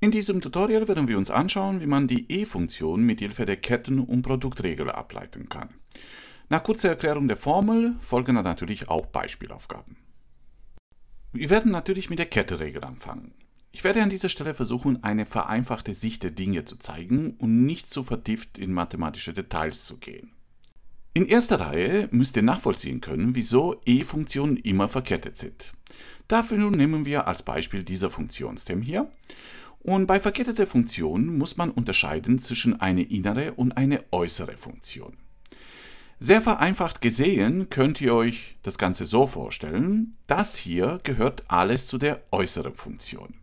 In diesem Tutorial werden wir uns anschauen, wie man die E-Funktion mit Hilfe der Ketten- und Produktregel ableiten kann. Nach kurzer Erklärung der Formel folgen dann natürlich auch Beispielaufgaben. Wir werden natürlich mit der Ketteregel anfangen. Ich werde an dieser Stelle versuchen, eine vereinfachte Sicht der Dinge zu zeigen und nicht zu vertieft in mathematische Details zu gehen. In erster Reihe müsst ihr nachvollziehen können, wieso E-Funktionen immer verkettet sind. Dafür nun nehmen wir als Beispiel dieser Funktionsterm hier und bei verketteten Funktion muss man unterscheiden zwischen eine innere und eine äußere Funktion. Sehr vereinfacht gesehen könnt ihr euch das Ganze so vorstellen, das hier gehört alles zu der äußeren Funktion.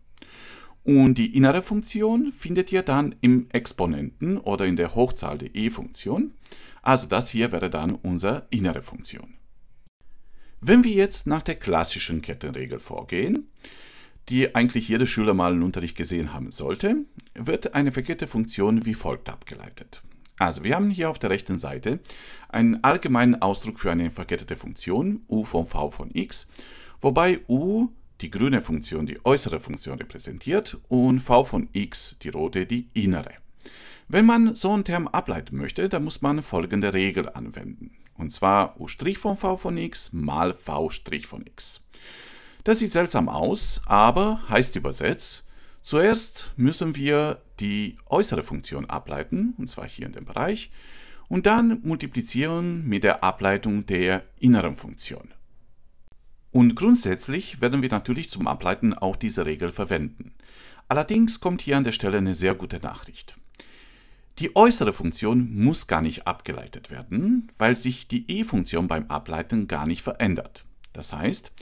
Und die innere Funktion findet ihr dann im Exponenten oder in der Hochzahl der E-Funktion. Also das hier wäre dann unsere innere Funktion. Wenn wir jetzt nach der klassischen Kettenregel vorgehen, die eigentlich jeder Schüler mal im Unterricht gesehen haben sollte, wird eine verkehrte Funktion wie folgt abgeleitet. Also wir haben hier auf der rechten Seite einen allgemeinen Ausdruck für eine verkettete Funktion, u von v von x, wobei u die grüne Funktion, die äußere Funktion repräsentiert und v von x, die rote, die innere. Wenn man so einen Term ableiten möchte, dann muss man folgende Regel anwenden. Und zwar u' von v von x mal v' von x. Das sieht seltsam aus, aber heißt übersetzt, zuerst müssen wir die äußere Funktion ableiten, und zwar hier in dem Bereich, und dann multiplizieren mit der Ableitung der inneren Funktion. Und grundsätzlich werden wir natürlich zum Ableiten auch diese Regel verwenden. Allerdings kommt hier an der Stelle eine sehr gute Nachricht. Die äußere Funktion muss gar nicht abgeleitet werden, weil sich die e-Funktion beim Ableiten gar nicht verändert. Das heißt,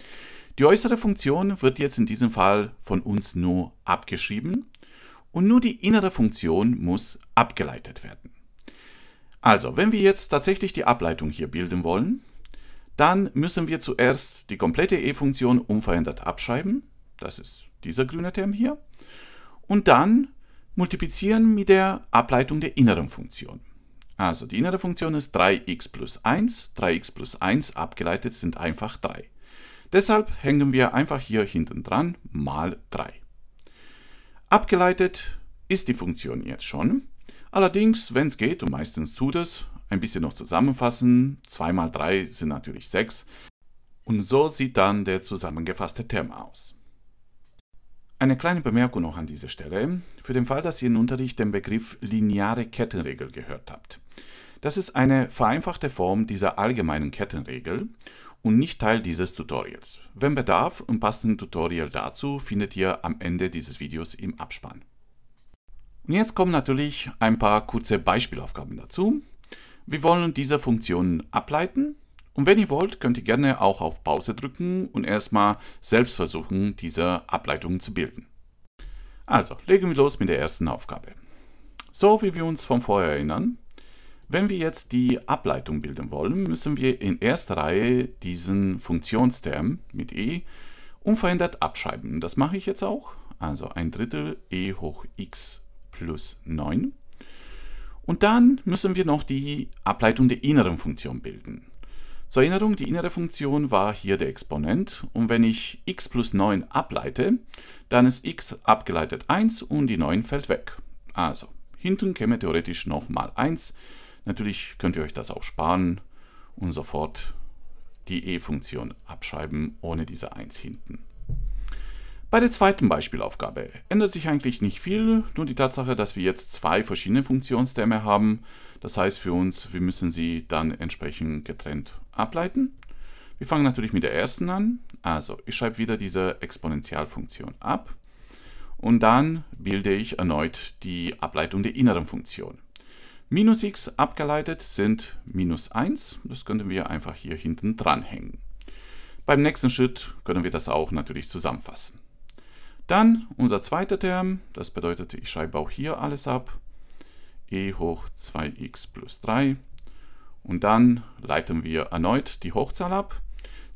die äußere Funktion wird jetzt in diesem Fall von uns nur abgeschrieben und nur die innere Funktion muss abgeleitet werden. Also, wenn wir jetzt tatsächlich die Ableitung hier bilden wollen, dann müssen wir zuerst die komplette e-Funktion unverändert abschreiben. Das ist dieser grüne Term hier. Und dann multiplizieren mit der Ableitung der inneren Funktion. Also die innere Funktion ist 3x plus 1. 3x plus 1 abgeleitet sind einfach 3. Deshalb hängen wir einfach hier hinten dran mal 3. Abgeleitet ist die Funktion jetzt schon. Allerdings, wenn es geht, und meistens tut es, ein bisschen noch zusammenfassen. 2 mal 3 sind natürlich 6. Und so sieht dann der zusammengefasste Term aus. Eine kleine Bemerkung noch an dieser Stelle, für den Fall, dass ihr im Unterricht den Begriff lineare Kettenregel gehört habt. Das ist eine vereinfachte Form dieser allgemeinen Kettenregel und nicht Teil dieses Tutorials. Wenn Bedarf und passenden Tutorial dazu findet ihr am Ende dieses Videos im Abspann. Und jetzt kommen natürlich ein paar kurze Beispielaufgaben dazu. Wir wollen diese Funktionen ableiten und wenn ihr wollt, könnt ihr gerne auch auf Pause drücken und erstmal selbst versuchen, diese Ableitungen zu bilden. Also, legen wir los mit der ersten Aufgabe. So wie wir uns von vorher erinnern, wenn wir jetzt die Ableitung bilden wollen, müssen wir in erster Reihe diesen Funktionsterm mit e unverändert abschreiben. Das mache ich jetzt auch. Also ein Drittel e hoch x plus 9. Und dann müssen wir noch die Ableitung der inneren Funktion bilden. Zur Erinnerung, die innere Funktion war hier der Exponent und wenn ich x plus 9 ableite, dann ist x abgeleitet 1 und die 9 fällt weg. Also, hinten käme theoretisch nochmal 1 Natürlich könnt ihr euch das auch sparen und sofort die E-Funktion abschreiben ohne diese 1 hinten. Bei der zweiten Beispielaufgabe ändert sich eigentlich nicht viel, nur die Tatsache, dass wir jetzt zwei verschiedene Funktionsterme haben. Das heißt für uns, wir müssen sie dann entsprechend getrennt ableiten. Wir fangen natürlich mit der ersten an. Also ich schreibe wieder diese Exponentialfunktion ab und dann bilde ich erneut die Ableitung der inneren Funktion. Minus x abgeleitet sind minus 1. Das könnten wir einfach hier hinten dranhängen. Beim nächsten Schritt können wir das auch natürlich zusammenfassen. Dann unser zweiter Term, das bedeutet, ich schreibe auch hier alles ab. e hoch 2x plus 3. Und dann leiten wir erneut die Hochzahl ab.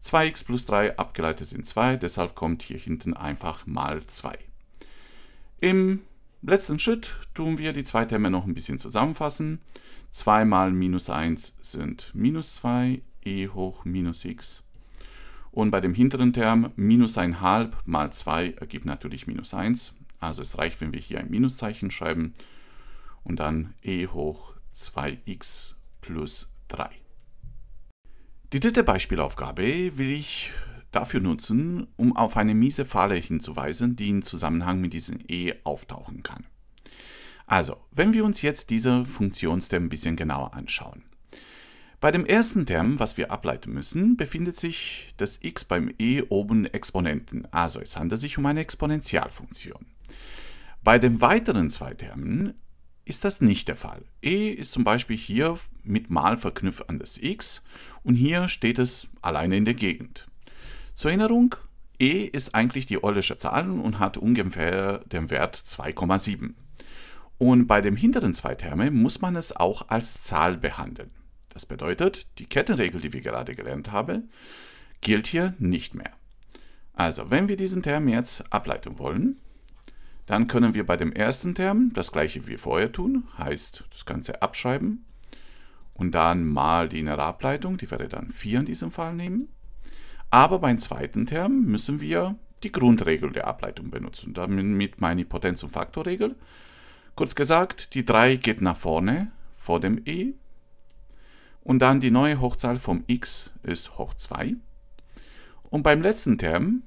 2x plus 3 abgeleitet sind 2, deshalb kommt hier hinten einfach mal 2. Im letzten Schritt tun wir die zwei Terme noch ein bisschen zusammenfassen. 2 mal minus 1 sind minus 2 e hoch minus x. Und bei dem hinteren Term minus 1 halb mal 2 ergibt natürlich minus 1. Also es reicht, wenn wir hier ein Minuszeichen schreiben und dann e hoch 2x plus 3. Die dritte Beispielaufgabe will ich dafür nutzen, um auf eine miese Falle hinzuweisen, die in Zusammenhang mit diesem e auftauchen kann. Also, wenn wir uns jetzt diese Funktionsterm ein bisschen genauer anschauen. Bei dem ersten Term, was wir ableiten müssen, befindet sich das x beim e oben Exponenten, also es handelt sich um eine Exponentialfunktion. Bei den weiteren zwei Termen ist das nicht der Fall. e ist zum Beispiel hier mit mal verknüpft an das x und hier steht es alleine in der Gegend. Zur Erinnerung, E ist eigentlich die Eulersche Zahl und hat ungefähr den Wert 2,7. Und bei dem hinteren zwei Terme muss man es auch als Zahl behandeln. Das bedeutet, die Kettenregel, die wir gerade gelernt haben, gilt hier nicht mehr. Also, wenn wir diesen Term jetzt ableiten wollen, dann können wir bei dem ersten Term das gleiche wie vorher tun, heißt das Ganze abschreiben und dann mal die innere Ableitung, die wäre dann 4 in diesem Fall nehmen aber beim zweiten Term müssen wir die Grundregel der Ableitung benutzen. Damit meine ich Potenz- und Faktorregel. Kurz gesagt, die 3 geht nach vorne vor dem e und dann die neue Hochzahl vom x ist hoch 2. Und beim letzten Term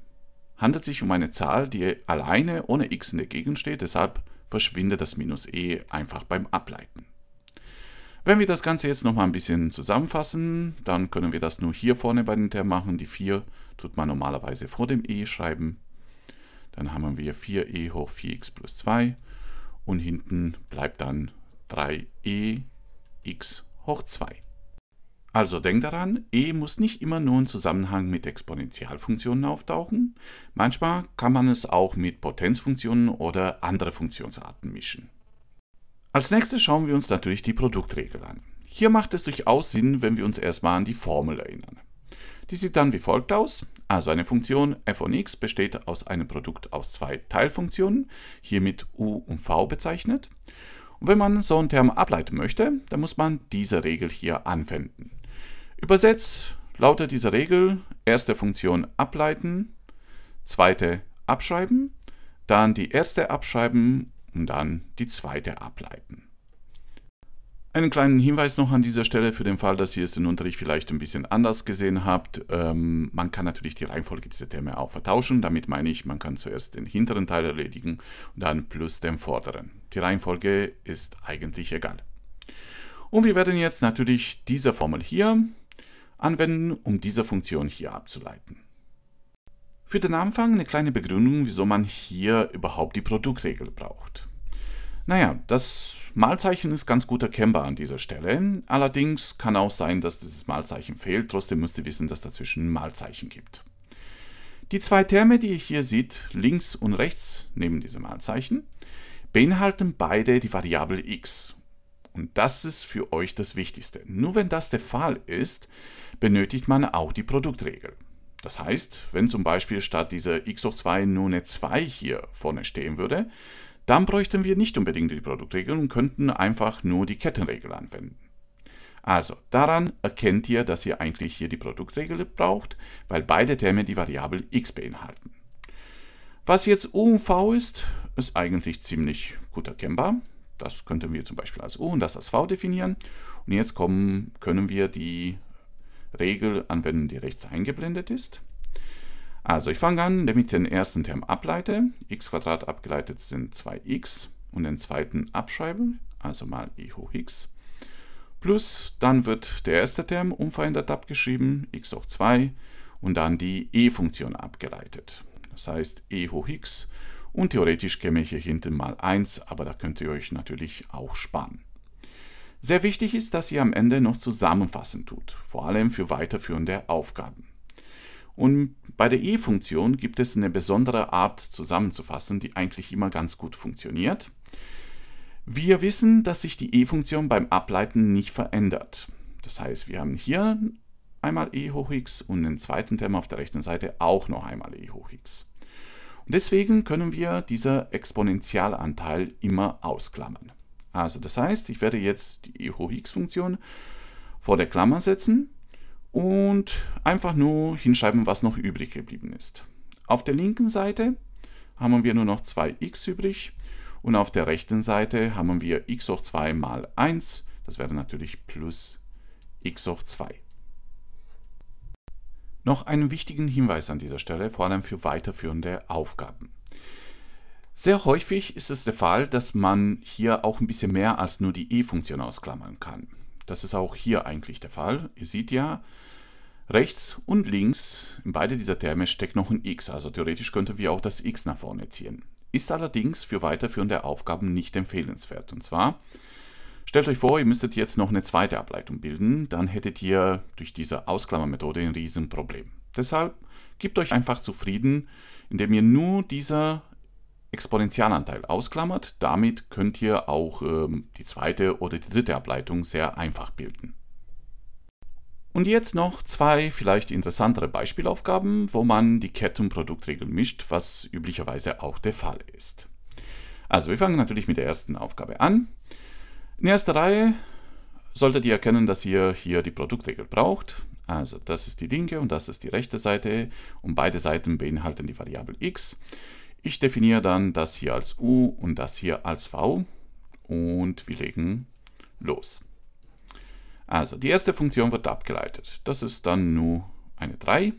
handelt es sich um eine Zahl, die alleine ohne x in der Gegend steht, deshalb verschwindet das minus e einfach beim Ableiten. Wenn wir das Ganze jetzt nochmal ein bisschen zusammenfassen, dann können wir das nur hier vorne bei den Term machen. Die 4 tut man normalerweise vor dem e schreiben. Dann haben wir 4e hoch 4x plus 2 und hinten bleibt dann 3 e x hoch 2. Also denk daran, e muss nicht immer nur im Zusammenhang mit Exponentialfunktionen auftauchen. Manchmal kann man es auch mit Potenzfunktionen oder andere Funktionsarten mischen. Als nächstes schauen wir uns natürlich die Produktregel an. Hier macht es durchaus Sinn, wenn wir uns erstmal an die Formel erinnern. Die sieht dann wie folgt aus. Also eine Funktion f von x besteht aus einem Produkt aus zwei Teilfunktionen, hier mit u und v bezeichnet. Und wenn man so einen Term ableiten möchte, dann muss man diese Regel hier anwenden. Übersetzt lautet diese Regel, erste Funktion ableiten, zweite abschreiben, dann die erste abschreiben und dann die zweite ableiten. Einen kleinen Hinweis noch an dieser Stelle für den Fall, dass ihr es im Unterricht vielleicht ein bisschen anders gesehen habt. Ähm, man kann natürlich die Reihenfolge dieser Themen auch vertauschen. Damit meine ich, man kann zuerst den hinteren Teil erledigen und dann plus den vorderen. Die Reihenfolge ist eigentlich egal. Und wir werden jetzt natürlich diese Formel hier anwenden, um diese Funktion hier abzuleiten. Für den Anfang eine kleine Begründung, wieso man hier überhaupt die Produktregel braucht. Naja, das Malzeichen ist ganz gut erkennbar an dieser Stelle. Allerdings kann auch sein, dass dieses Malzeichen fehlt. Trotzdem müsst ihr wissen, dass dazwischen ein Malzeichen gibt. Die zwei Terme, die ihr hier seht, links und rechts neben diesem Malzeichen, beinhalten beide die Variable x. Und das ist für euch das Wichtigste. Nur wenn das der Fall ist, benötigt man auch die Produktregel. Das heißt, wenn zum Beispiel statt dieser x hoch 2 nur eine 2 hier vorne stehen würde, dann bräuchten wir nicht unbedingt die Produktregel und könnten einfach nur die Kettenregel anwenden. Also, daran erkennt ihr, dass ihr eigentlich hier die Produktregel braucht, weil beide Terme die Variable x beinhalten. Was jetzt U und V ist, ist eigentlich ziemlich gut erkennbar. Das könnten wir zum Beispiel als U und das als V definieren. Und jetzt kommen, können wir die Regel anwenden, die rechts eingeblendet ist. Also ich fange an, damit ich den ersten Term ableite. x abgeleitet sind 2x und den zweiten abschreibe, also mal e hoch x. Plus, dann wird der erste Term unverändert abgeschrieben, x hoch 2 und dann die e-Funktion abgeleitet. Das heißt e hoch x und theoretisch käme ich hier hinten mal 1, aber da könnt ihr euch natürlich auch sparen. Sehr wichtig ist, dass ihr am Ende noch zusammenfassen tut, vor allem für weiterführende Aufgaben. Und bei der E-Funktion gibt es eine besondere Art zusammenzufassen, die eigentlich immer ganz gut funktioniert. Wir wissen, dass sich die E-Funktion beim Ableiten nicht verändert. Das heißt, wir haben hier einmal e hoch x und den zweiten Term auf der rechten Seite auch noch einmal e hoch x. Und deswegen können wir dieser Exponentialanteil immer ausklammern. Also das heißt, ich werde jetzt die hoch e x-Funktion vor der Klammer setzen und einfach nur hinschreiben, was noch übrig geblieben ist. Auf der linken Seite haben wir nur noch 2x übrig und auf der rechten Seite haben wir x hoch 2 mal 1, das wäre natürlich plus x hoch 2. Noch einen wichtigen Hinweis an dieser Stelle, vor allem für weiterführende Aufgaben. Sehr häufig ist es der Fall, dass man hier auch ein bisschen mehr als nur die e-Funktion ausklammern kann. Das ist auch hier eigentlich der Fall. Ihr seht ja, rechts und links in beide dieser Terme steckt noch ein x, also theoretisch könnten wir auch das x nach vorne ziehen. Ist allerdings für weiterführende Aufgaben nicht empfehlenswert. Und zwar, stellt euch vor, ihr müsstet jetzt noch eine zweite Ableitung bilden, dann hättet ihr durch diese Ausklammermethode ein Riesenproblem. Deshalb gebt euch einfach zufrieden, indem ihr nur dieser Exponentialanteil ausklammert. Damit könnt ihr auch ähm, die zweite oder die dritte Ableitung sehr einfach bilden. Und jetzt noch zwei vielleicht interessantere Beispielaufgaben, wo man die Kettenproduktregel mischt, was üblicherweise auch der Fall ist. Also wir fangen natürlich mit der ersten Aufgabe an. In erster Reihe solltet ihr erkennen, dass ihr hier die Produktregel braucht. Also das ist die linke und das ist die rechte Seite und beide Seiten beinhalten die Variable x. Ich definiere dann das hier als U und das hier als V und wir legen los. Also die erste Funktion wird abgeleitet. Das ist dann nur eine 3.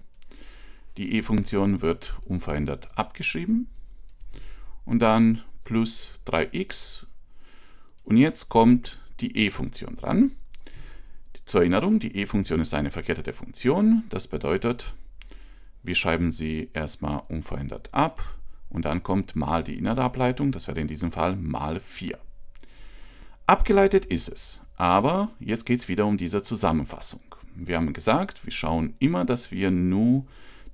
Die E-Funktion wird unverändert abgeschrieben und dann plus 3x und jetzt kommt die E-Funktion dran. Zur Erinnerung, die E-Funktion ist eine verkettete Funktion. Das bedeutet, wir schreiben sie erstmal unverändert ab und dann kommt mal die innere Ableitung, das wäre in diesem Fall mal 4. Abgeleitet ist es, aber jetzt geht es wieder um diese Zusammenfassung. Wir haben gesagt, wir schauen immer, dass wir nur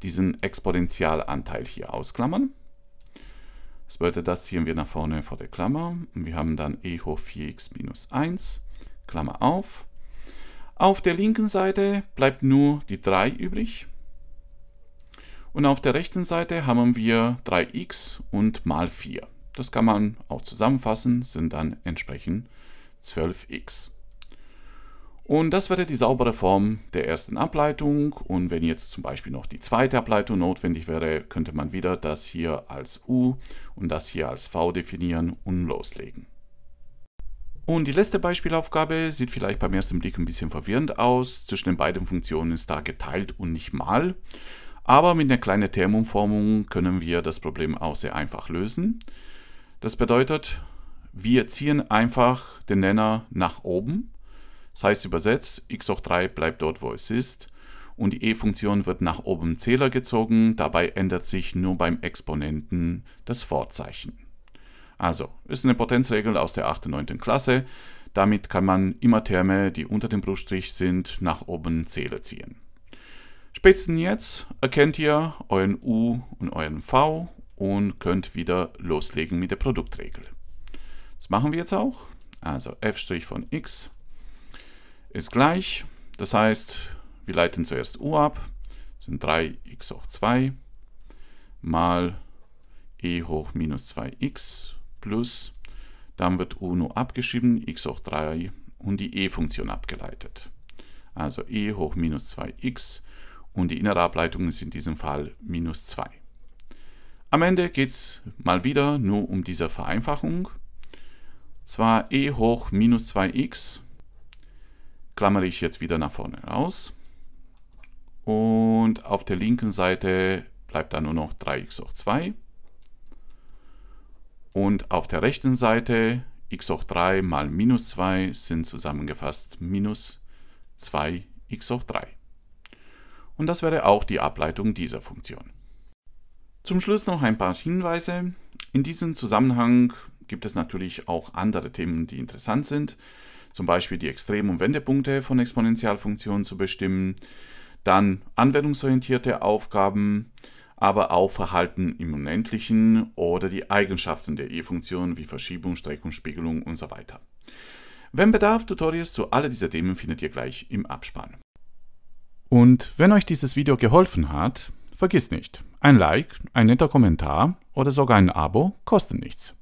diesen Exponentialanteil hier ausklammern. Das bedeutet, das ziehen wir nach vorne vor der Klammer. Wir haben dann e hoch 4x minus 1, Klammer auf. Auf der linken Seite bleibt nur die 3 übrig. Und auf der rechten Seite haben wir 3x und mal 4. Das kann man auch zusammenfassen, sind dann entsprechend 12x. Und das wäre die saubere Form der ersten Ableitung. Und wenn jetzt zum Beispiel noch die zweite Ableitung notwendig wäre, könnte man wieder das hier als u und das hier als v definieren und loslegen. Und die letzte Beispielaufgabe sieht vielleicht beim ersten Blick ein bisschen verwirrend aus. Zwischen den beiden Funktionen ist da geteilt und nicht mal. Aber mit einer kleinen Thermumformung können wir das Problem auch sehr einfach lösen. Das bedeutet, wir ziehen einfach den Nenner nach oben. Das heißt übersetzt, x hoch 3 bleibt dort, wo es ist. Und die e-Funktion wird nach oben Zähler gezogen. Dabei ändert sich nur beim Exponenten das Vorzeichen. Also, ist eine Potenzregel aus der 8. und 9. Klasse. Damit kann man immer Terme, die unter dem Bruchstrich sind, nach oben Zähler ziehen. Spitzen jetzt erkennt ihr euren U und euren V und könnt wieder loslegen mit der Produktregel. Das machen wir jetzt auch. Also f' von x ist gleich. Das heißt, wir leiten zuerst u ab. Das sind 3x hoch 2 mal e hoch minus 2x plus. Dann wird u nur abgeschrieben, x hoch 3 und die e-Funktion abgeleitet. Also e hoch minus 2x und die innere Ableitung ist in diesem Fall minus 2. Am Ende geht es mal wieder nur um diese Vereinfachung. Zwar e hoch minus 2x, klammere ich jetzt wieder nach vorne raus. Und auf der linken Seite bleibt dann nur noch 3x hoch 2. Und auf der rechten Seite x hoch 3 mal minus 2 sind zusammengefasst minus 2x hoch 3 und das wäre auch die Ableitung dieser Funktion. Zum Schluss noch ein paar Hinweise. In diesem Zusammenhang gibt es natürlich auch andere Themen, die interessant sind, zum Beispiel die Extrem- und Wendepunkte von Exponentialfunktionen zu bestimmen, dann anwendungsorientierte Aufgaben, aber auch Verhalten im Unendlichen oder die Eigenschaften der E-Funktion wie Verschiebung, Streckung, Spiegelung und so weiter. Wenn Bedarf, Tutorials zu all dieser Themen findet ihr gleich im Abspann. Und wenn euch dieses Video geholfen hat, vergisst nicht, ein Like, ein netter Kommentar oder sogar ein Abo kostet nichts.